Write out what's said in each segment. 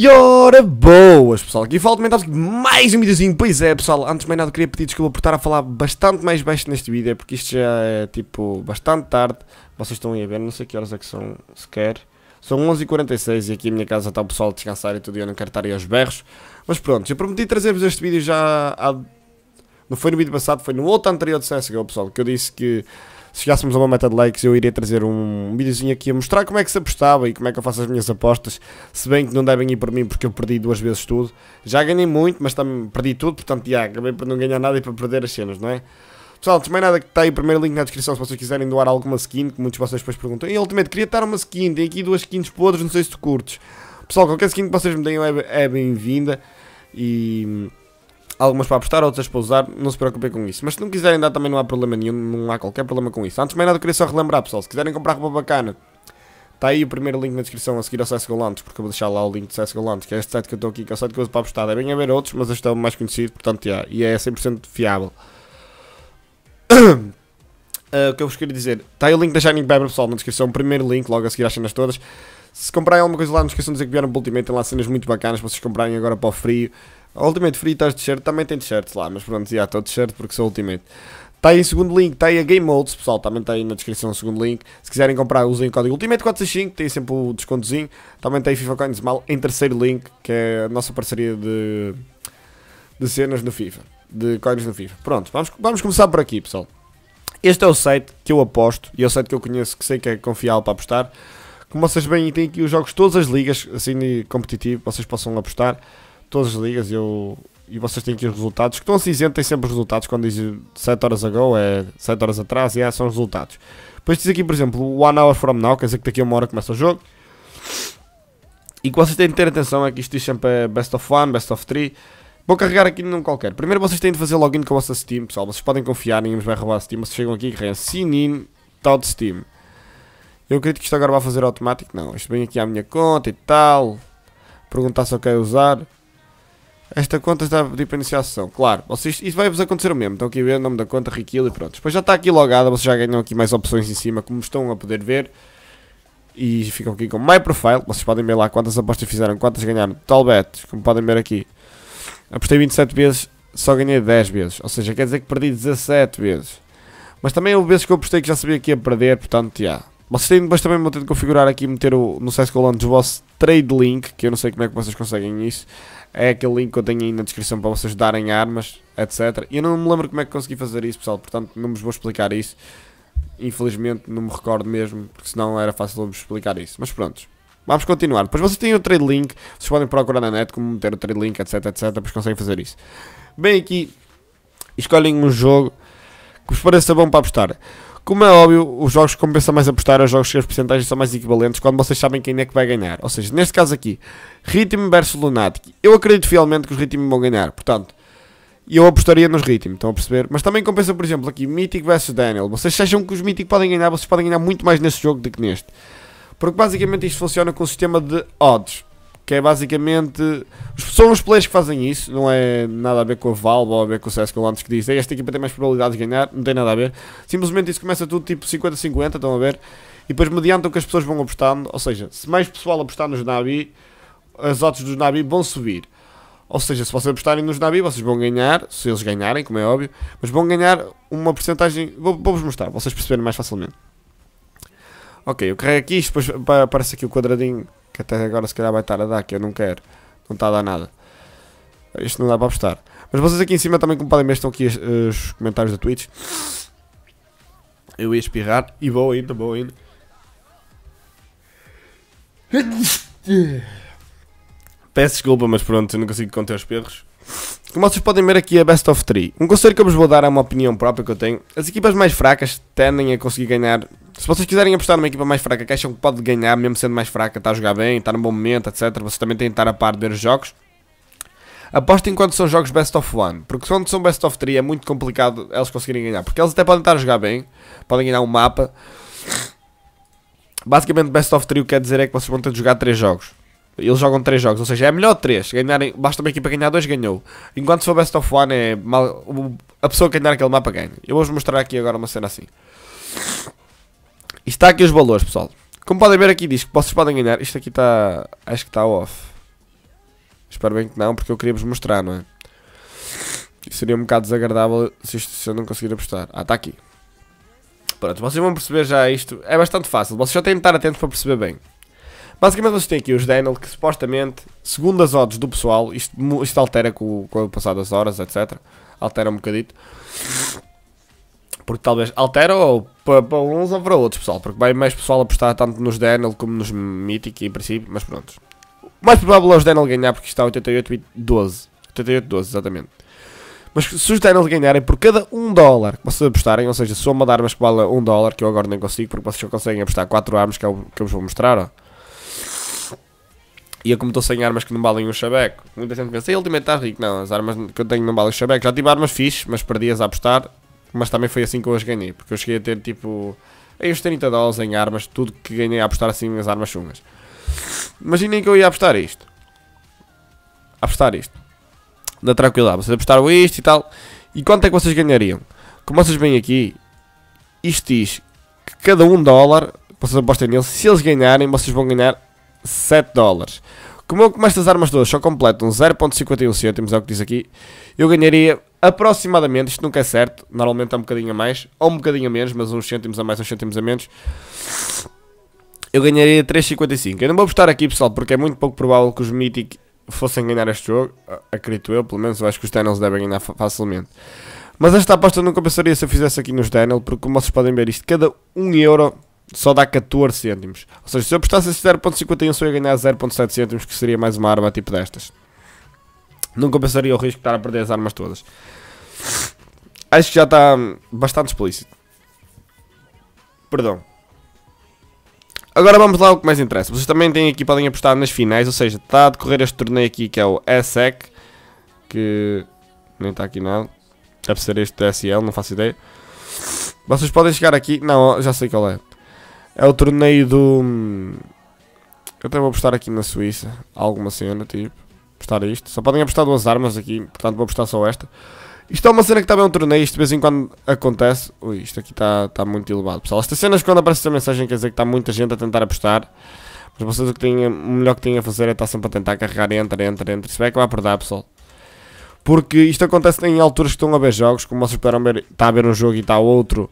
E ora boas pessoal, aqui falo também mais um videozinho, pois é pessoal, antes de mais nada queria pedir desculpa por estar a falar bastante mais baixo neste vídeo, é porque isto já é tipo bastante tarde, vocês estão aí a ver, não sei que horas é que são sequer, são 11h46 e aqui a minha casa está o pessoal a descansar e tudo, eu não quero estar aí aos berros, mas pronto, eu prometi trazer-vos este vídeo já há... não foi no vídeo passado, foi no outro anterior de CSGO pessoal, que eu disse que se chegássemos a uma meta de likes, eu iria trazer um videozinho aqui a mostrar como é que se apostava e como é que eu faço as minhas apostas. Se bem que não devem ir por mim porque eu perdi duas vezes tudo. Já ganhei muito, mas também perdi tudo, portanto, já, acabei por não ganhar nada e para perder as cenas, não é? Pessoal, também nada que está aí, primeiro link na descrição se vocês quiserem doar alguma skin, que muitos de vocês depois perguntam. E ultimamente queria dar uma skin, tem aqui duas skins podres, não sei se tu curtes. Pessoal, qualquer skin que vocês me deem é, é bem-vinda e algumas para apostar, outras para usar, não se preocupem com isso. Mas se não quiserem dar também não há problema nenhum, não há qualquer problema com isso. Antes de mais nada, eu queria só relembrar, pessoal, se quiserem comprar roupa bacana, está aí o primeiro link na descrição a seguir ao CSGO porque eu vou deixar lá o link do CSGO que é este site que eu estou aqui, que é o site que eu uso para apostar. É bem haver outros, mas este é o mais conhecido, portanto, yeah, e é 100% fiável. Uh, o que eu vos queria dizer, está aí o link da Shining Bebra, pessoal, na descrição, o primeiro link, logo a seguir às cenas todas. Se comprarem alguma coisa lá, não esqueçam de dizer que vieram para o Ultimate, tem lá cenas muito bacanas para vocês comprarem agora para o frio. Ultimate Free estás de shirt, também tem t-shirts lá, mas pronto, já estou de shirt porque sou Ultimate. Está aí em segundo link, está aí a Game Modes, pessoal, também está aí na descrição o segundo link. Se quiserem comprar, usem o código Ultimate465, tem sempre o descontozinho. Também tem FIFA Coins Mal em terceiro link, que é a nossa parceria de, de cenas no FIFA, de coins no FIFA. Pronto, vamos, vamos começar por aqui, pessoal. Este é o site que eu aposto, e é o site que eu conheço, que sei que é confiável para apostar. Como vocês bem, tem aqui os jogos, todas as ligas, assim, competitivo, vocês possam apostar todas as ligas eu, e vocês têm aqui os resultados, que estão cinzento, assim, têm sempre os resultados, quando dizem 7 horas ago é 7 horas atrás, e yeah, são os resultados. Depois diz aqui, por exemplo, One Hour From Now, quer dizer que daqui a uma hora começa o jogo. E que vocês têm de ter atenção é que isto diz sempre é Best of One, Best of Three. Vou carregar aqui num qualquer. Primeiro vocês têm de fazer login com a vossa Steam, pessoal. Vocês podem confiar, ninguém vai roubar a Steam. Vocês chegam aqui e carregam Sinin tal de Steam. Eu acredito que isto agora vai fazer automático. Não, isto vem aqui à minha conta e tal. Perguntar se eu quero usar. Esta conta está a pedir para iniciar a sessão. Claro, vocês, isso vai-vos acontecer o mesmo. Estão aqui a ver o nome da conta, Riquil e pronto. Depois já está aqui logada, vocês já ganham aqui mais opções em cima, como estão a poder ver. E ficam aqui com My Profile. Vocês podem ver lá quantas apostas fizeram, quantas ganharam. Total bets, como podem ver aqui. Apostei 27 vezes, só ganhei 10 vezes. Ou seja, quer dizer que perdi 17 vezes. Mas também houve vezes que eu apostei que já sabia que ia perder, portanto, já. Yeah. Vocês têm, mas também vão ter de configurar aqui, meter o, no CSGO Launch o vosso trade link, que eu não sei como é que vocês conseguem isso. É aquele link que eu tenho aí na descrição para vocês darem armas, etc. E eu não me lembro como é que consegui fazer isso, pessoal, portanto não vos vou explicar isso. Infelizmente não me recordo mesmo, porque senão era fácil vos explicar isso. Mas pronto, vamos continuar. Depois vocês têm o trade link, vocês podem procurar na net como meter o trade link, etc, etc, depois conseguem fazer isso. Bem aqui, escolhem um jogo que vos pareça bom para apostar. Como é óbvio, os jogos que compensa mais apostar aos é jogos que as porcentagens são mais equivalentes quando vocês sabem quem é que vai ganhar. Ou seja, neste caso aqui, Ritmo versus Lunatic. Eu acredito fielmente que os Ritmo vão ganhar, portanto, eu apostaria nos Ritmo, estão a perceber? Mas também compensa, por exemplo, aqui Mythic versus Daniel. Vocês acham que os Mythic podem ganhar, vocês podem ganhar muito mais neste jogo do que neste. Porque basicamente isto funciona com o sistema de odds que é basicamente. São os players que fazem isso, não é nada a ver com a Valve ou a ver com o CSGO antes que dizem esta equipa tem mais probabilidade de ganhar, não tem nada a ver. Simplesmente isso começa tudo tipo 50-50, estão a ver? E depois mediante o que as pessoas vão apostando, ou seja, se mais pessoal apostar nos Nabi, as odds dos Nabi vão subir. Ou seja, se vocês apostarem nos Nabi, vocês vão ganhar, se eles ganharem, como é óbvio, mas vão ganhar uma porcentagem. Vou-vos mostrar, vocês perceberem mais facilmente. Ok, eu carrego aqui, depois aparece aqui o quadradinho que até agora se calhar vai estar a dar, que eu não quero. Não está a dar nada. Isto não dá para apostar. Mas vocês aqui em cima também, como podem ver, estão aqui os comentários da Twitch. Eu ia espirrar e vou ainda, vou ainda. Peço desculpa, mas pronto, eu não consigo conter os perros. Como vocês podem ver aqui é best of 3. Um conselho que eu vos vou dar é uma opinião própria que eu tenho. As equipas mais fracas tendem a conseguir ganhar. Se vocês quiserem apostar numa equipa mais fraca que acham que pode ganhar, mesmo sendo mais fraca, está a jogar bem, está num bom momento, etc. Vocês também têm que estar a par de ver os jogos. Apostem quando são jogos best of 1, porque quando são best of 3 é muito complicado eles conseguirem ganhar. Porque eles até podem estar a jogar bem, podem ganhar um mapa. Basicamente best of 3 o que quer dizer é que vocês vão ter de jogar 3 jogos. Eles jogam 3 jogos, ou seja, é melhor 3. Ganharem, basta uma equipa ganhar 2, ganhou. Enquanto se for Best of One, é mal, a pessoa que ganhar aquele mapa ganha. Eu vou-vos mostrar aqui agora uma cena assim. E está aqui os valores, pessoal. Como podem ver aqui diz que vocês podem ganhar. Isto aqui está... Acho que está off. Espero bem que não, porque eu queria-vos mostrar, não é? Seria um bocado desagradável se, isto, se eu não conseguir apostar. Ah, está aqui. Pronto, vocês vão perceber já isto. É bastante fácil. Vocês só têm de estar atentos para perceber bem. Basicamente você tem aqui os Daniel que supostamente, segundo as odds do pessoal, isto, isto altera com, com o passar das horas, etc. Altera um bocadito. Porque talvez altera ou para, para uns ou para outros, pessoal. Porque vai mais pessoal apostar tanto nos Daniel como nos Mythic em princípio, mas pronto. O mais provável é os Daniel ganhar porque está 88 e 12. 88 12, exatamente. Mas se os Danel ganharem por cada 1 dólar que vocês apostarem, ou seja, soma de armas que vale 1 dólar, que eu agora nem consigo, porque vocês só conseguem apostar 4 armas que eu, que eu vos vou mostrar, ó. E eu como estou sem armas que não balem um chabeco, muita gente pensa, ele também está rico. Não, as armas que eu tenho não balem um chabeco. Já tive armas fixe, mas perdi-as a apostar. Mas também foi assim que eu as ganhei, porque eu cheguei a ter tipo... Aí uns 30 dólares em armas, tudo que ganhei a apostar assim as armas chungas. Imaginem que eu ia apostar isto. Apostar isto. Da tranquilidade, vocês apostaram isto e tal. E quanto é que vocês ganhariam? Como vocês veem aqui, isto diz que cada um dólar, vocês apostem nele, se eles ganharem, vocês vão ganhar 7 dólares. Como, eu começo estas armas todas só completo um 0.51 cêntimos, é o que diz aqui, eu ganharia aproximadamente, isto nunca é certo, normalmente é um bocadinho a mais, ou um bocadinho a menos, mas uns cêntimos a mais, uns cêntimos a menos, eu ganharia 3.55. Eu não vou apostar aqui, pessoal, porque é muito pouco provável que os Mythic fossem ganhar este jogo, acredito eu, pelo menos eu acho que os Tunnels devem ganhar facilmente. Mas esta aposta não compensaria se eu fizesse aqui nos Tunnel, porque como vocês podem ver isto, cada 1 euro só dá 14 cêntimos. Ou seja, se eu apostasse a 0.51 eu ia ganhar 0.7 cêntimos, que seria mais uma arma tipo destas. nunca pensaria o risco de estar a perder as armas todas. Acho que já está bastante explícito. Perdão. Agora vamos lá ao que mais interessa. Vocês também têm aqui, podem apostar nas finais, ou seja, está a decorrer este torneio aqui que é o ESEC, que nem está aqui nada. Deve ser este SL, não faço ideia. Vocês podem chegar aqui, não, já sei qual é. É o torneio do. Hum, eu até vou apostar aqui na Suíça. Alguma cena, tipo. Apostar isto. Só podem apostar duas armas aqui, portanto vou apostar só esta. Isto é uma cena que também é um torneio, isto de vez em quando acontece. Ui, isto aqui está tá muito elevado, pessoal. Estas cenas quando aparece esta mensagem quer dizer que está muita gente a tentar apostar. Mas vocês o, que têm, o melhor que têm a fazer é estar tá sempre a tentar carregar Entra, entre, entre. Isso vai que por dar, pessoal. Porque isto acontece em alturas que estão a ver jogos, como vocês puderam ver, está a ver um jogo e está outro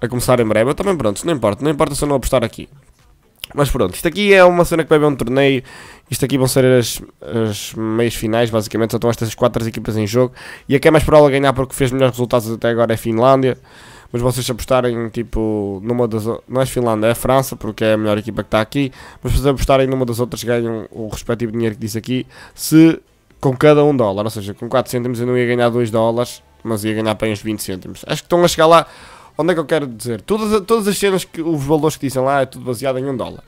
a começar em breve. Eu também, pronto, não importa, não importa se eu não apostar aqui. Mas pronto, isto aqui é uma cena que vai haver um torneio. Isto aqui vão ser as, as meias finais, basicamente. Só estão estas quatro equipas em jogo. E a que é mais provável ganhar porque fez melhores resultados até agora é a Finlândia. Mas vocês apostarem tipo numa das. Não é Finlândia, é França, porque é a melhor equipa que está aqui. Mas se vocês apostarem numa das outras, ganham o respectivo dinheiro que disse aqui. Se com cada um dólar, ou seja, com 4 cêntimos eu não ia ganhar 2 dólares, mas ia ganhar apenas 20 cêntimos. Acho que estão a chegar lá Onde é que eu quero dizer? Todas, todas as cenas que os valores que dizem lá é tudo baseado em um dólar.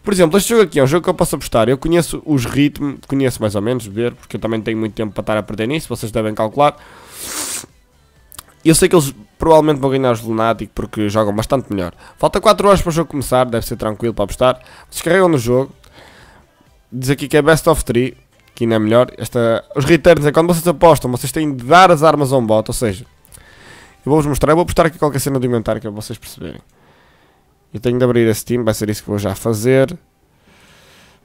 Por exemplo, este jogo aqui é um jogo que eu posso apostar. Eu conheço os ritmos, conheço mais ou menos, ver, porque eu também tenho muito tempo para estar a perder nisso, vocês devem calcular. Eu sei que eles provavelmente vão ganhar os Lunatic porque jogam bastante melhor. Falta 4 horas para o jogo começar, deve ser tranquilo para apostar. Descarregam no jogo. Diz aqui que é best of 3, que ainda é melhor. Esta, os returns é quando vocês apostam, vocês têm de dar as armas a um bot, ou seja, eu vou-vos mostrar, eu vou postar aqui qualquer cena do inventário que é para vocês perceberem. Eu tenho de abrir esse team, vai ser isso que vou já fazer.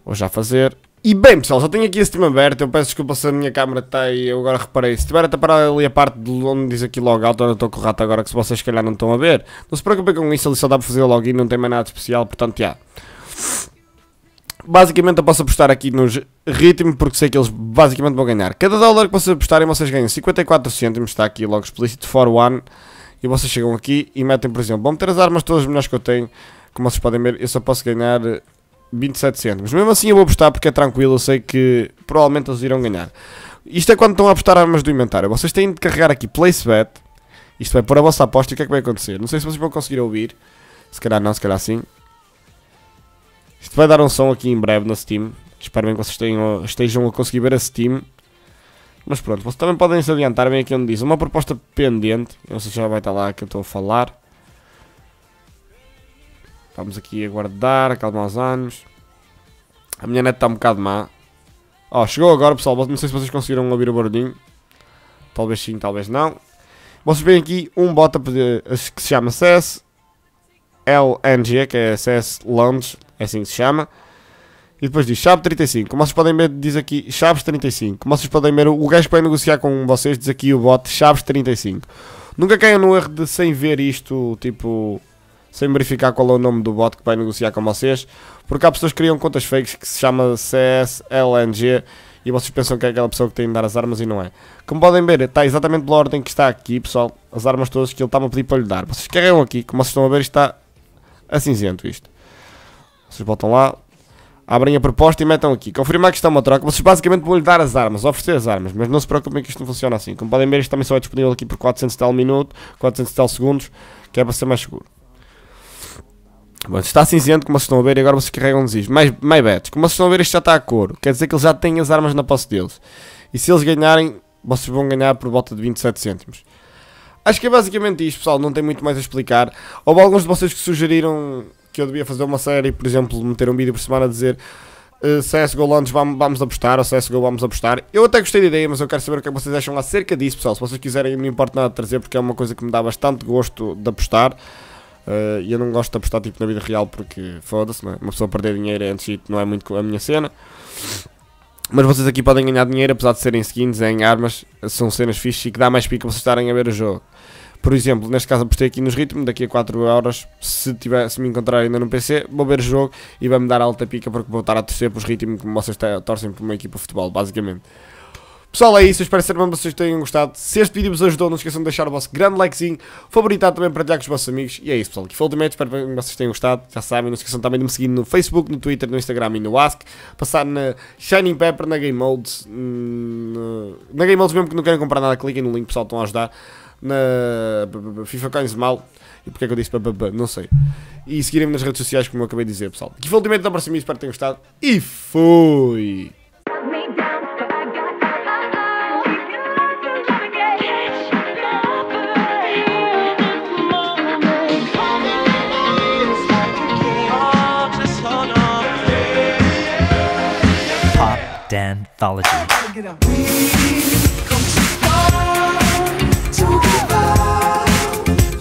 Vou já fazer. E bem pessoal, só tenho aqui esse time aberto eu peço desculpa se a minha câmera está aí, eu agora reparei, se tiver até parado ali a parte de onde diz aqui logout, eu estou rato agora, que se vocês calhar não estão a ver, não se preocupem com isso, ali só dá para fazer o login, não tem mais nada especial, portanto, já. Yeah basicamente eu posso apostar aqui nos ritmo porque sei que eles basicamente vão ganhar. Cada dólar que vocês apostarem vocês ganham 54 cêntimos, está aqui logo explícito, for one. E vocês chegam aqui e metem, por exemplo, vão ter as armas todas as melhores que eu tenho. Como vocês podem ver, eu só posso ganhar 27 eh, cêntimos. Mesmo assim eu vou apostar porque é tranquilo, eu sei que provavelmente eles irão ganhar. Isto é quando estão a apostar armas do inventário. Vocês têm de carregar aqui place bet. Isto vai é, pôr a vossa aposta e o que é que vai acontecer? Não sei se vocês vão conseguir ouvir. Se calhar não, se calhar sim. Isto vai dar um som aqui em breve na Steam. Espero bem que vocês tenham, estejam a conseguir ver a Steam. Mas pronto, vocês também podem se adiantar. Vem aqui onde diz uma proposta pendente. Eu não sei se já vai estar lá que eu estou a falar. Vamos aqui aguardar, acalmar os anos. A minha net está um bocado má. oh, chegou agora pessoal. Não sei se vocês conseguiram ouvir o barulhinho. Talvez sim, talvez não. Vocês veem aqui um bota que se chama CS LNG, que é CS Lounge é assim que se chama. E depois diz chave 35. Como vocês podem ver, diz aqui Chaves 35. Como vocês podem ver, o gajo para vai negociar com vocês diz aqui o bot Chaves 35. Nunca caia no erro de sem ver isto, tipo, sem verificar qual é o nome do bot que vai negociar com vocês, porque há pessoas que criam contas fakes que se chama CSLNG e vocês pensam que é aquela pessoa que tem de dar as armas e não é. Como podem ver, está exatamente pela ordem que está aqui, pessoal, as armas todas que ele está a pedir para lhe dar. Vocês carregam aqui, como vocês estão a ver, está acinzento isto. Vocês botam lá, abrem a proposta e metam aqui. Confirmar que isto é uma troca. Vocês basicamente vão lhe dar as armas, oferecer as armas, mas não se preocupem que isto não funciona assim. Como podem ver, isto também só é disponível aqui por 400 tal minuto, 400 tal segundos, que é para ser mais seguro. Bom, está cinzento, como vocês estão a ver, e agora vocês carregam nos ismos. Mais, mais bets, como vocês estão a ver, isto já está a couro. Quer dizer que eles já têm as armas na posse deles. E se eles ganharem, vocês vão ganhar por volta de 27 cêntimos. Acho que é basicamente isto, pessoal. Não tem muito mais a explicar. Houve alguns de vocês que sugeriram que eu devia fazer uma série, por exemplo, meter um vídeo por semana a dizer uh, eh, CSGO Londres vamos, vamos apostar, ou CSGO vamos apostar. Eu até gostei da ideia, mas eu quero saber o que é vocês acham acerca disso, pessoal. Se vocês quiserem, não me importa nada trazer, porque é uma coisa que me dá bastante gosto de apostar. Uh, eu não gosto de apostar tipo na vida real porque foda-se, é? uma pessoa perder dinheiro é antes não é muito a minha cena. Mas vocês aqui podem ganhar dinheiro, apesar de serem skins em armas, são cenas fixas e que dá mais pica vocês estarem a ver o jogo. Por exemplo, neste caso apostei aqui nos ritmos, daqui a 4 horas, se, tiver, se me encontrar ainda no PC, vou ver o jogo e vai-me dar alta pica porque vou estar a torcer para os ritmos como vocês torcem para uma equipa de futebol, basicamente. Pessoal, é isso. Eu espero ser que vocês tenham gostado. Se este vídeo vos ajudou, não esqueçam de deixar o vosso grande likezinho, favoritado também, partilhar com os vossos amigos. E é isso, pessoal. Que foi Ultimate. Espero que vocês tenham gostado. Já sabem, não esqueçam também de me seguir no Facebook, no Twitter, no Instagram e no Ask. Passar na Shining Pepper, na Game Modes. Na, hum, na Game Modes mesmo que não querem comprar nada, cliquem no link, pessoal, estão a ajudar na FIFA Coins mal. E porque é que eu disse não sei. E seguirem-me nas redes sociais, como eu acabei de dizer, pessoal. Que foi o ultimamente da próxima, espero que tenham gostado. E fui! Anthology.